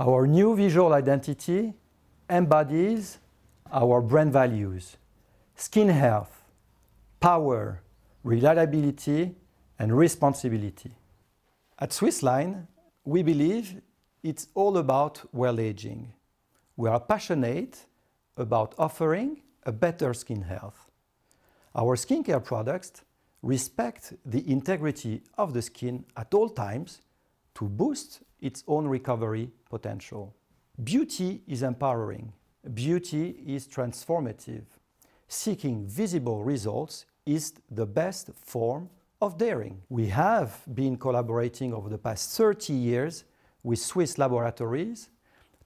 Our new visual identity embodies our brand values, skin health, power, reliability, and responsibility. At Swissline, we believe it's all about well aging. We are passionate about offering a better skin health. Our skincare products respect the integrity of the skin at all times to boost its own recovery potential. Beauty is empowering. Beauty is transformative. Seeking visible results is the best form of daring. We have been collaborating over the past 30 years with Swiss laboratories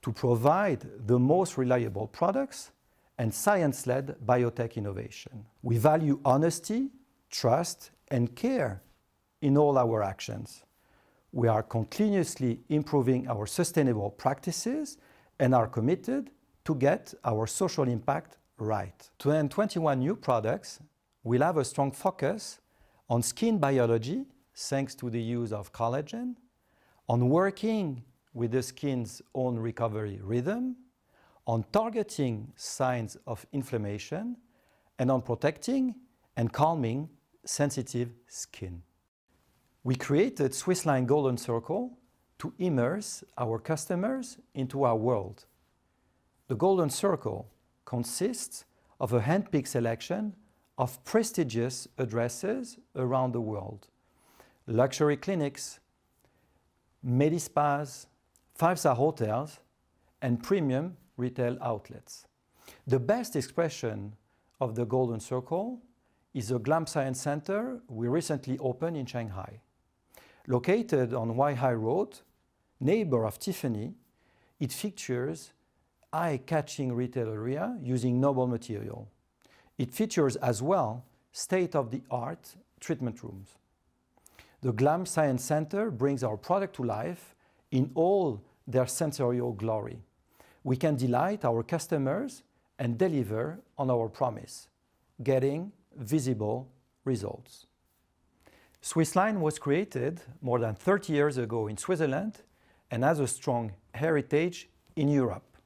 to provide the most reliable products and science-led biotech innovation. We value honesty, trust, and care in all our actions. We are continuously improving our sustainable practices and are committed to get our social impact right. 2021 new products will have a strong focus on skin biology, thanks to the use of collagen, on working with the skin's own recovery rhythm, on targeting signs of inflammation, and on protecting and calming sensitive skin. We created Swissline Golden Circle to immerse our customers into our world. The Golden Circle consists of a handpicked selection of prestigious addresses around the world. Luxury clinics, medispas, five-star hotels, and premium retail outlets. The best expression of the Golden Circle is a GLAM Science Center we recently opened in Shanghai. Located on Y High Road, neighbor of Tiffany, it features eye-catching retail area using noble material. It features as well state-of-the-art treatment rooms. The GLAM Science Center brings our product to life in all their sensorial glory. We can delight our customers and deliver on our promise, getting visible results. Swiss Line was created more than 30 years ago in Switzerland and has a strong heritage in Europe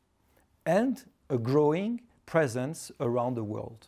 and a growing presence around the world.